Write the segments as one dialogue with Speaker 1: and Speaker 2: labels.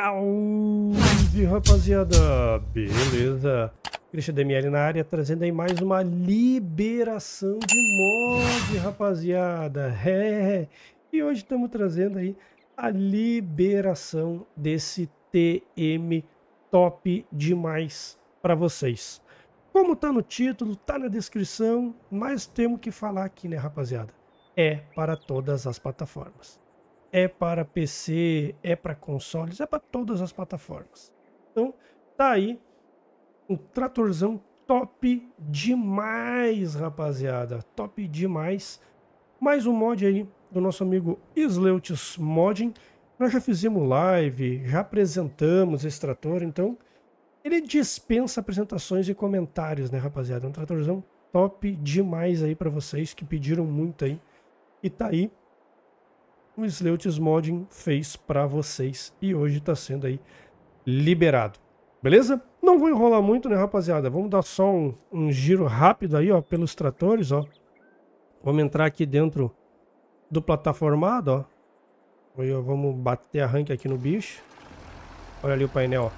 Speaker 1: Salve rapaziada, beleza? Christian DML na área, trazendo aí mais uma liberação de mod, rapaziada. É. E hoje estamos trazendo aí a liberação desse TM top demais para vocês. Como tá no título, tá na descrição, mas temos que falar aqui, né, rapaziada? É para todas as plataformas é para PC, é para consoles, é para todas as plataformas. Então, tá aí um tratorzão top demais, rapaziada. Top demais. Mais um mod aí do nosso amigo Sleutis Modding. Nós já fizemos live, já apresentamos esse trator, então ele dispensa apresentações e comentários, né, rapaziada? Um tratorzão top demais aí para vocês que pediram muito aí. E tá aí o Sleutis Modding fez para vocês e hoje está sendo aí liberado. Beleza? Não vou enrolar muito, né, rapaziada? Vamos dar só um, um giro rápido aí, ó, pelos tratores, ó. Vamos entrar aqui dentro do plataformado, ó. ó, vamos bater arranque aqui no bicho. Olha ali o painel,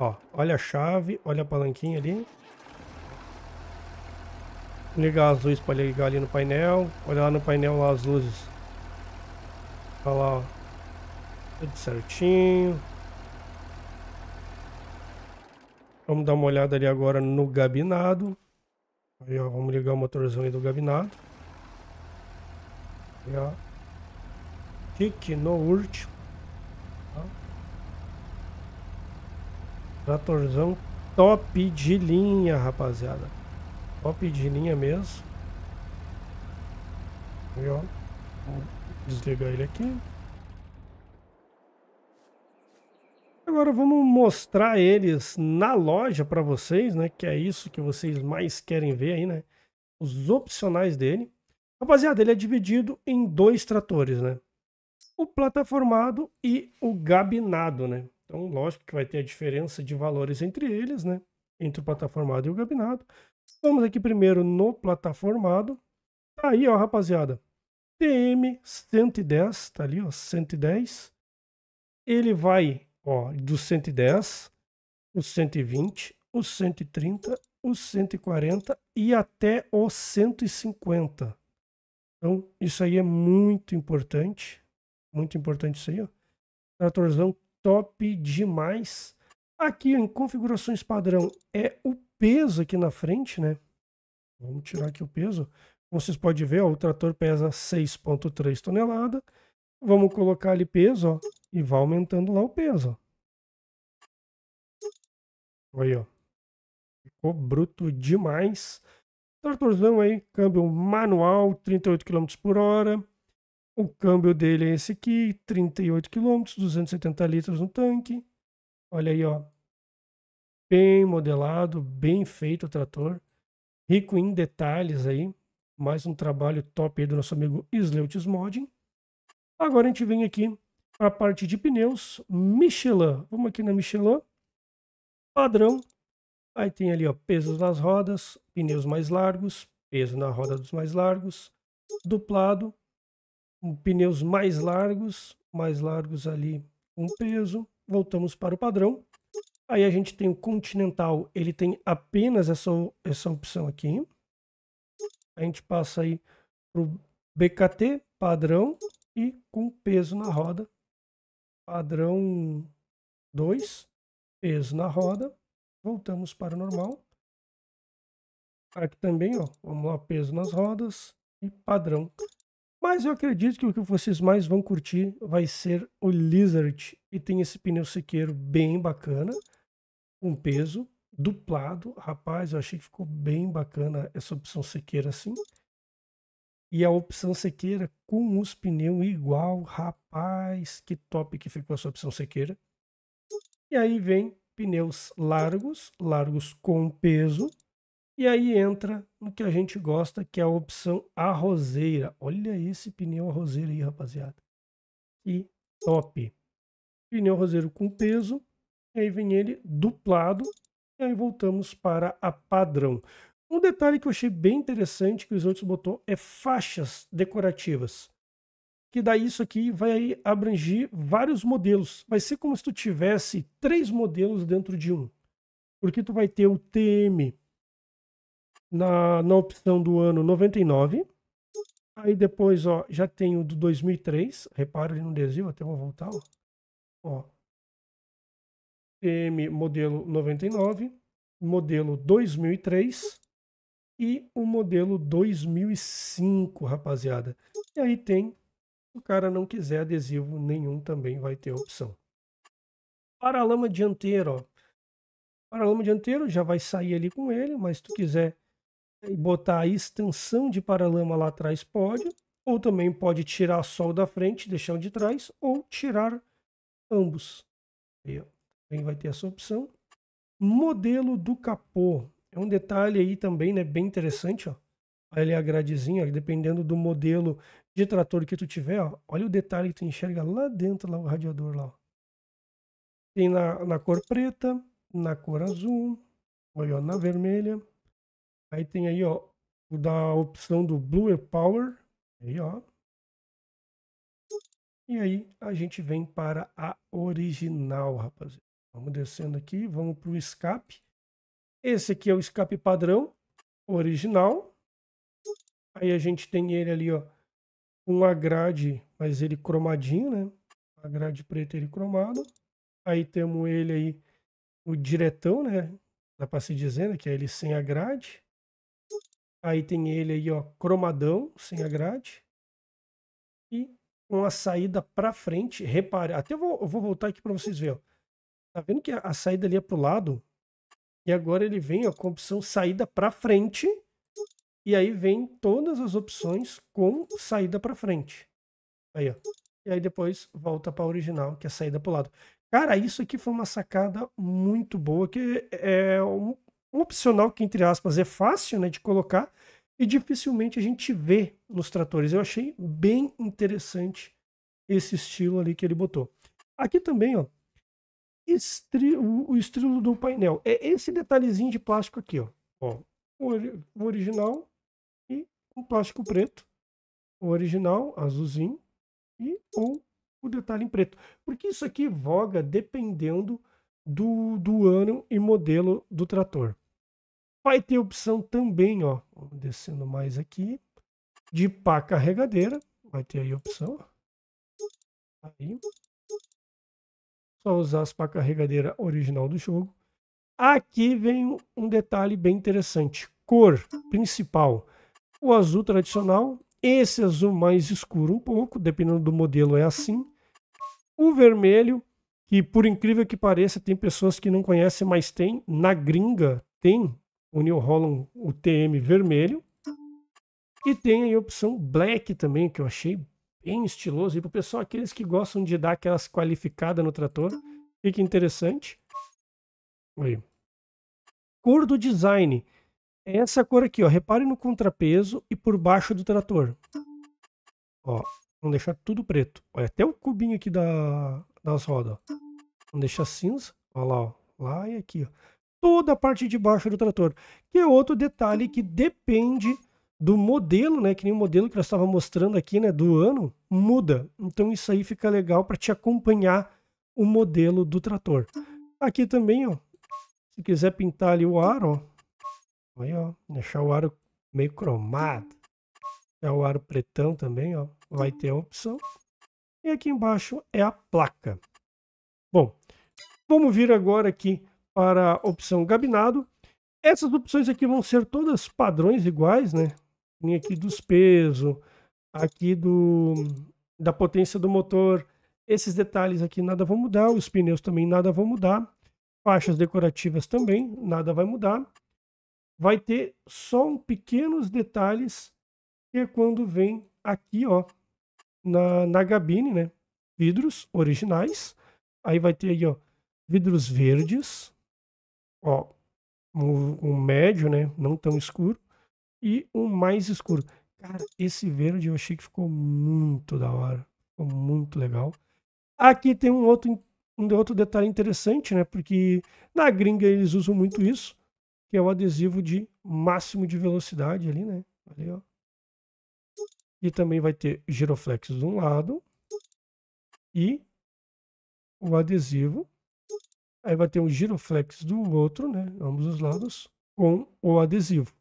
Speaker 1: ó. ó. Olha a chave, olha a palanquinha ali. Ligar as luzes para ligar ali no painel. Olha lá no painel lá as luzes Olha lá, ó. Tudo certinho. Vamos dar uma olhada ali agora no gabinado. Aí, ó, vamos ligar o motorzão aí do gabinado. Aí, ó. Tique no último. Tá? Tratorzão top de linha, rapaziada. Top de linha mesmo. Aí, ó. Vou desligar ele aqui. Agora vamos mostrar eles na loja para vocês, né? Que é isso que vocês mais querem ver aí, né? Os opcionais dele. Rapaziada, ele é dividido em dois tratores, né? O plataformado e o gabinado, né? Então, lógico que vai ter a diferença de valores entre eles, né? Entre o plataformado e o gabinado. Vamos aqui primeiro no plataformado. Tá aí, ó, rapaziada. PM 110, tá ali, ó, 110. Ele vai, ó, do 110, o 120, o 130, o 140 e até o 150. Então, isso aí é muito importante. Muito importante isso aí, ó. Tratorzão top demais. Aqui em configurações padrão é o peso aqui na frente, né? Vamos tirar aqui o peso. Como vocês podem ver, ó, o trator pesa 6,3 toneladas. Vamos colocar ali peso, ó, e vai aumentando lá o peso. Ó. Aí, ó. Ficou bruto demais. Tratorzão aí, câmbio manual, 38 km por hora. O câmbio dele é esse aqui, 38 km, 270 litros no tanque. Olha aí, ó. Bem modelado, bem feito o trator. Rico em detalhes aí. Mais um trabalho top aí do nosso amigo Sleutis Modding. Agora a gente vem aqui para a parte de pneus, Michelin. Vamos aqui na Michelin. Padrão. Aí tem ali, ó, pesos nas rodas, pneus mais largos, peso na roda dos mais largos, duplado, pneus mais largos, mais largos ali um peso. Voltamos para o padrão. Aí a gente tem o Continental, ele tem apenas essa, essa opção aqui. A gente passa aí para o BKT padrão e com peso na roda. Padrão 2, peso na roda. Voltamos para o normal. Aqui também, ó, vamos lá, peso nas rodas e padrão. Mas eu acredito que o que vocês mais vão curtir vai ser o Lizard. E tem esse pneu sequeiro bem bacana, com peso duplado. Rapaz, eu achei que ficou bem bacana essa opção sequeira assim. E a opção sequeira com os pneus igual. Rapaz, que top que ficou essa opção sequeira. E aí vem pneus largos, largos com peso. E aí entra no que a gente gosta, que é a opção arrozeira. Olha esse pneu arrozeiro aí, rapaziada. Que top. Pneu arrozeiro com peso. E aí vem ele duplado, e aí voltamos para a padrão. Um detalhe que eu achei bem interessante que os outros botou é faixas decorativas. Que daí isso aqui vai abranger vários modelos. Vai ser como se tu tivesse três modelos dentro de um. Porque tu vai ter o TM na, na opção do ano 99. Aí depois, ó, já tem o do 2003. Repara ali no adesivo, até vou voltar, ó. ó M modelo 99, modelo 2003 e o modelo 2005, rapaziada. E aí tem, se o cara não quiser adesivo nenhum também vai ter opção. Paralama dianteiro, ó. Paralama dianteiro já vai sair ali com ele, mas se tu quiser botar a extensão de paralama lá atrás pode, ou também pode tirar só o da frente, deixar o de trás, ou tirar ambos. Aí, ó também vai ter essa opção. Modelo do capô. É um detalhe aí também, né? Bem interessante, ó. Olha a gradezinha, dependendo do modelo de trator que tu tiver, ó. Olha o detalhe que tu enxerga lá dentro, lá o radiador lá, ó. Tem na, na cor preta, na cor azul, olha, ó, na vermelha. Aí tem aí, ó, da opção do Blue Power. Aí, ó. E aí a gente vem para a original, rapaziada. Vamos descendo aqui, vamos para o escape. Esse aqui é o escape padrão, original. Aí a gente tem ele ali, ó, com a grade, mas ele cromadinho, né? A grade preta ele cromado. Aí temos ele aí, o diretão, né? Dá para se dizer, né? Que é ele sem a grade. Aí tem ele aí, ó, cromadão, sem a grade. E com a saída para frente, repare. Até eu vou, eu vou voltar aqui para vocês verem, ó. Tá vendo que a saída ali é pro lado? E agora ele vem ó, com a opção saída para frente. E aí vem todas as opções com saída para frente. Aí, ó. E aí depois volta para original, que é saída pro lado. Cara, isso aqui foi uma sacada muito boa, que é, é um, um opcional que, entre aspas, é fácil né, de colocar e dificilmente a gente vê nos tratores. Eu achei bem interessante esse estilo ali que ele botou. Aqui também, ó, estri, o, estilo do painel. É esse detalhezinho de plástico aqui, ó. ó o, o original e um plástico preto. O original, azulzinho, e ou o detalhe em preto. Porque isso aqui voga dependendo do, do ano e modelo do trator. Vai ter opção também, ó, descendo mais aqui, de pá carregadeira. Vai ter aí a opção. Aí, só para a carregadeira original do jogo. Aqui vem um detalhe bem interessante, cor principal, o azul tradicional, esse azul mais escuro um pouco, dependendo do modelo é assim. O vermelho, que por incrível que pareça, tem pessoas que não conhecem, mas tem, na gringa tem o New Holland, o TM vermelho. E tem a opção black também, que eu achei bem estiloso. E pro pessoal, aqueles que gostam de dar aquelas qualificadas no trator, fica interessante. Aí. Cor do design. É essa cor aqui, ó. Repare no contrapeso e por baixo do trator. Ó, vamos deixar tudo preto. Olha, até o cubinho aqui da, das rodas, ó. Vamos deixar cinza. Olha lá, ó. Lá e aqui, ó. Toda a parte de baixo do trator. Que é outro detalhe que depende do modelo, né, que nem o modelo que eu estava mostrando aqui, né, do ano, muda. Então isso aí fica legal para te acompanhar o modelo do trator. Aqui também, ó, se quiser pintar ali o aro, ó, aí, ó, deixar o aro meio cromado, é o aro pretão também, ó, vai ter a opção. E aqui embaixo é a placa. Bom, vamos vir agora aqui para a opção gabinado. Essas opções aqui vão ser todas padrões iguais, né? aqui dos pesos, aqui do da potência do motor. Esses detalhes aqui nada vão mudar, os pneus também nada vão mudar, faixas decorativas também nada vai mudar. Vai ter só um pequenos detalhes que é quando vem aqui, ó, na, na gabine, né? Vidros originais. Aí vai ter aí, ó, vidros verdes, ó, um, um médio, né? Não tão escuro e um mais escuro. Cara, então esse verde eu achei que ficou muito da hora. Ficou muito legal. Aqui tem um outro, um outro detalhe interessante, né? Porque na gringa eles usam muito isso, que é o adesivo de máximo de velocidade ali, né? Ali, ó. E também vai ter giroflex de um lado e o adesivo. Aí vai ter um giroflex do outro, né? Ambos os lados com o adesivo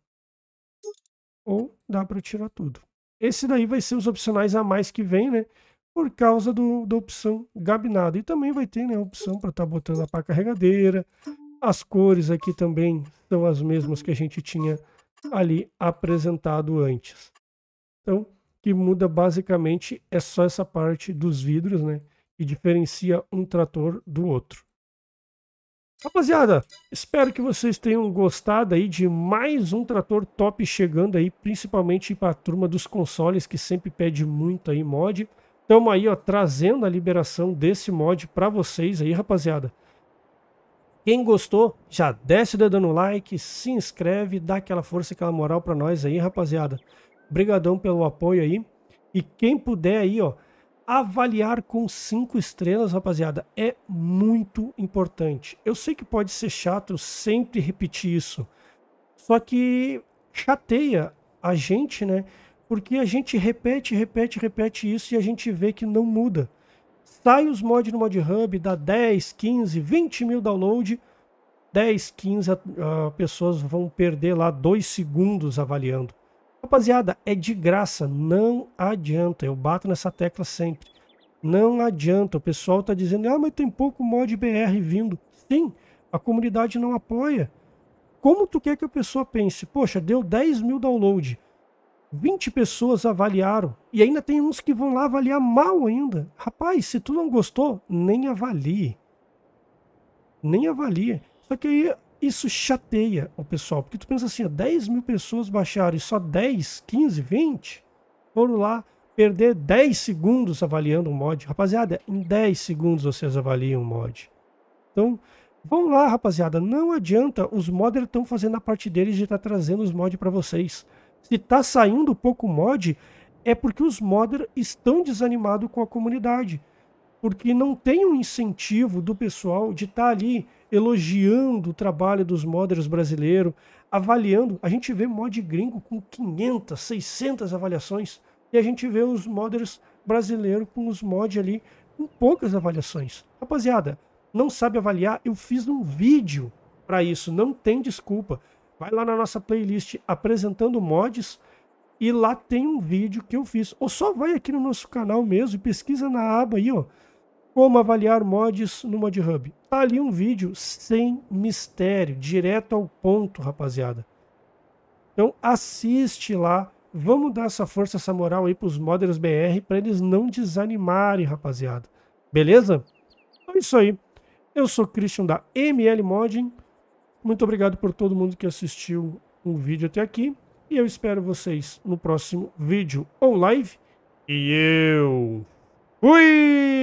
Speaker 1: ou dá para tirar tudo. Esse daí vai ser os opcionais a mais que vem, né? Por causa do, da opção gabinado. E também vai ter né, a opção para estar tá botando a pá carregadeira. As cores aqui também são as mesmas que a gente tinha ali apresentado antes. Então, que muda basicamente é só essa parte dos vidros, né? Que diferencia um trator do outro. Rapaziada, espero que vocês tenham gostado aí de mais um trator top chegando aí, principalmente para a turma dos consoles que sempre pede muito aí mod. Tamo aí, ó, trazendo a liberação desse mod para vocês aí, rapaziada. Quem gostou, já desce o dedo no like, se inscreve, dá aquela força, aquela moral para nós aí, rapaziada. Obrigadão pelo apoio aí. E quem puder aí, ó, avaliar com cinco estrelas, rapaziada, é muito importante. Eu sei que pode ser chato sempre repetir isso, só que chateia a gente, né? Porque a gente repete, repete, repete isso e a gente vê que não muda. Sai os mods no Mod Hub, dá 10, 15, 20 mil download, 10, 15 uh, pessoas vão perder lá 2 segundos avaliando. Rapaziada, é de graça, não adianta. Eu bato nessa tecla sempre. Não adianta. O pessoal tá dizendo, ah, mas tem pouco mod BR vindo. Sim, a comunidade não apoia. Como tu quer que a pessoa pense? Poxa, deu 10 mil download. 20 pessoas avaliaram. E ainda tem uns que vão lá avaliar mal ainda. Rapaz, se tu não gostou, nem avalie. Nem avalie. Só que aí isso chateia o pessoal, porque tu pensa assim, 10 mil pessoas baixaram e só 10, 15, 20 foram lá perder 10 segundos avaliando o mod. Rapaziada, em 10 segundos vocês avaliam o mod. Então, vão lá, rapaziada, não adianta, os modders estão fazendo a parte deles de estar tá trazendo os mods para vocês. Se tá saindo pouco mod, é porque os modders estão desanimados com a comunidade porque não tem um incentivo do pessoal de estar tá ali elogiando o trabalho dos modders brasileiros, avaliando. A gente vê mod gringo com 500, 600 avaliações e a gente vê os modders brasileiros com os mods ali com poucas avaliações. Rapaziada, não sabe avaliar? Eu fiz um vídeo para isso, não tem desculpa. Vai lá na nossa playlist apresentando mods e lá tem um vídeo que eu fiz. Ou só vai aqui no nosso canal mesmo e pesquisa na aba aí, ó, como avaliar mods no ModHub. Tá ali um vídeo sem mistério, direto ao ponto, rapaziada. Então assiste lá, vamos dar essa força, essa moral aí pros modders BR para eles não desanimarem, rapaziada. Beleza? Então é isso aí. Eu sou Christian da ML Modding. Muito obrigado por todo mundo que assistiu o vídeo até aqui. E eu espero vocês no próximo vídeo ou live. E eu fui!